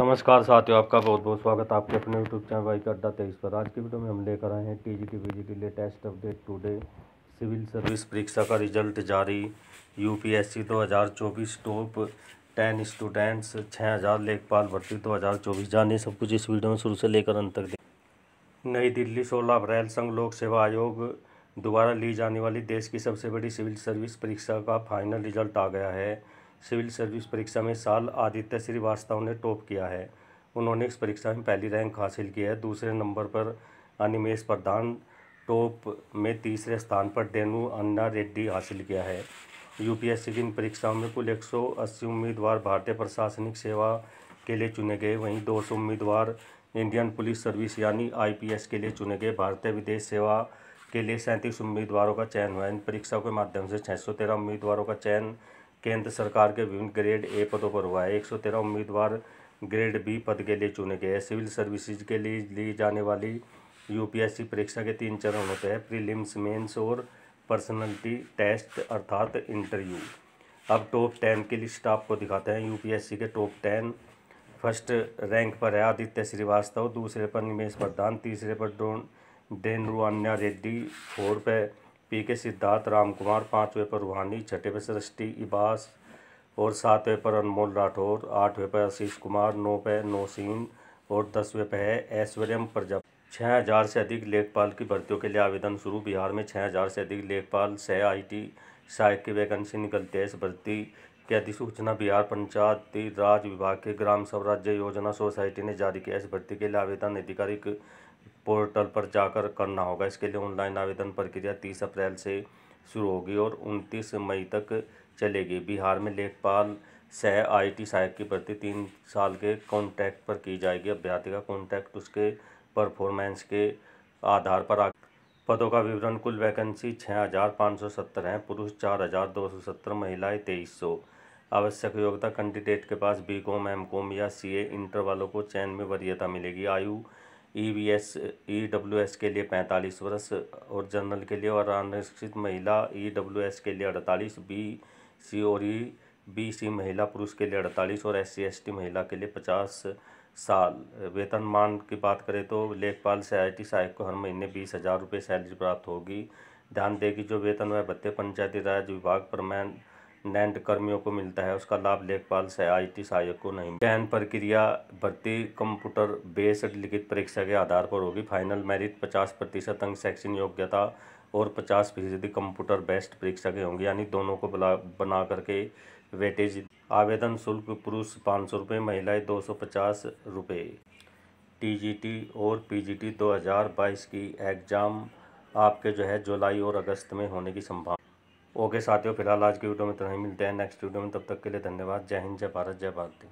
नमस्कार साथियों आपका बहुत बहुत स्वागत है आपके अपने यूट्यूब चैनल वाई का अड्डा तेईस पर आज की वीडियो में हम लेकर आए हैं टी जी टी के की latest update today civil service परीक्षा का रिजल्ट जारी यूपीएससी 2024 टॉप टेन स्टूडेंट्स 6000 लेखपाल भर्ती 2024 जानिए सब कुछ इस वीडियो में शुरू से लेकर अंत तक नई दिल्ली सोलह अप्रैल संघ लोक सेवा आयोग द्वारा ली जाने वाली देश की सबसे बड़ी सिविल सर्विस परीक्षा का फाइनल रिजल्ट आ गया है सिविल सर्विस परीक्षा में साल आदित्य श्रीवास्तव ने टॉप किया है उन्होंने इस परीक्षा में पहली रैंक हासिल किया है दूसरे नंबर पर अनिमेश प्रधान टॉप में तीसरे स्थान पर डेनू अन्ना रेड्डी हासिल किया है यूपीएससी की इन परीक्षाओं में कुल 180 उम्मीदवार भारतीय प्रशासनिक सेवा के लिए चुने गए वहीं 200 उम्मीदवार इंडियन पुलिस सर्विस यानी आईपीएस के लिए चुने गए भारतीय विदेश सेवा के लिए सैंतीस उम्मीदवारों का चयन हुआ इन परीक्षाओं के माध्यम से छः उम्मीदवारों का चयन केंद्र सरकार के विभिन्न ग्रेड ए पदों पर हुआ है एक सौ तेरह उम्मीदवार ग्रेड बी पद के लिए चुने गए सिविल सर्विसेज के लिए ली जाने वाली यूपीएससी परीक्षा के तीन चरण होते हैं प्रीलिम्स मेंस और पर्सनलिटी टेस्ट अर्थात इंटरव्यू अब टॉप टेन की लिस्ट आपको दिखाते हैं यूपीएससी के टॉप टेन फर्स्ट रैंक पर है आदित्य श्रीवास्तव दूसरे पर निमेश प्रधान तीसरे पर डोन डेनरुआन्या रेड्डी फोर पर पी के सिद्धार्थ राम कुमार पाँचवें पर रूहानी छठे पर सृष्टि इबास और सातवें पर अनमोल राठौर आठवें पर आशीष कुमार नौ पर नौसीन और दसवें पर है ऐश्वर्यम प्रजा छः हज़ार से अधिक लेखपाल की भर्तियों के लिए आवेदन शुरू बिहार में छः हज़ार से अधिक लेखपाल सह आई टी सहायक की वैकेंसी निकलती है इस भर्ती की अधिसूचना बिहार पंचायती राज विभाग के ग्राम स्वराज्य योजना सोसाइटी ने जारी किया इस भर्ती के लिए आवेदन आधिकारिक पोर्टल पर जाकर करना होगा इसके लिए ऑनलाइन आवेदन प्रक्रिया तीस अप्रैल से शुरू होगी और उनतीस मई तक चलेगी बिहार में लेखपाल सह आईटी सहायक की भर्ती तीन साल के कॉन्ट्रैक्ट पर की जाएगी अभ्यर्थी का कॉन्ट्रैक्ट उसके परफॉर्मेंस के आधार पर आ पदों का विवरण कुल वैकेंसी छः हज़ार पाँच सौ सत्तर हैं पुरुष चार हज़ार दो सौ सत्तर महिलाएँ तेईस सौ आवश्यक योग्यता कैंडिडेट के पास बी कॉम एम कॉम या सी ए इंटर वालों को चयन में वरीयता मिलेगी आयु E V S E W S के लिए पैंतालीस वर्ष और जनरल के लिए और अनिश्चित महिला ई डब्ल्यू एस के लिए अड़तालीस बी सी और ई बी सी महिला पुरुष के लिए अड़तालीस और एस सी एस टी महिला के लिए पचास साल वेतनमान की बात करें तो लेखपाल से टी सहायक को हर महीने बीस हज़ार रुपये सैलरी प्राप्त होगी ध्यान दें कि जो वेतन व भत्ते पंचायती राज विभाग पर मैं दंड कर्मियों को मिलता है उसका लाभ लेखपाल से सहायती सहायक को नहीं चयन प्रक्रिया भर्ती कंप्यूटर बेस्ड लिखित परीक्षा के आधार पर होगी फाइनल मेरिट पचास प्रतिशत अंक सेक्शन योग्यता और पचास फीसदी कंप्यूटर बेस्ड परीक्षा के होंगे यानी दोनों को बना करके वेटेज आवेदन शुल्क पुरुष पाँच सौ रुपये महिलाएँ दो सौ पचास रुपये टी और पीजीटी 2022 की एग्ज़ाम आपके जो है जुलाई और अगस्त में होने की संभावना ओके साथियों फिलहाल आज की वीडियो में तो नहीं मिलते हैं नेक्स्ट वीडियो में तब तक के लिए धन्यवाद जय हिंद जय भारत जय भारती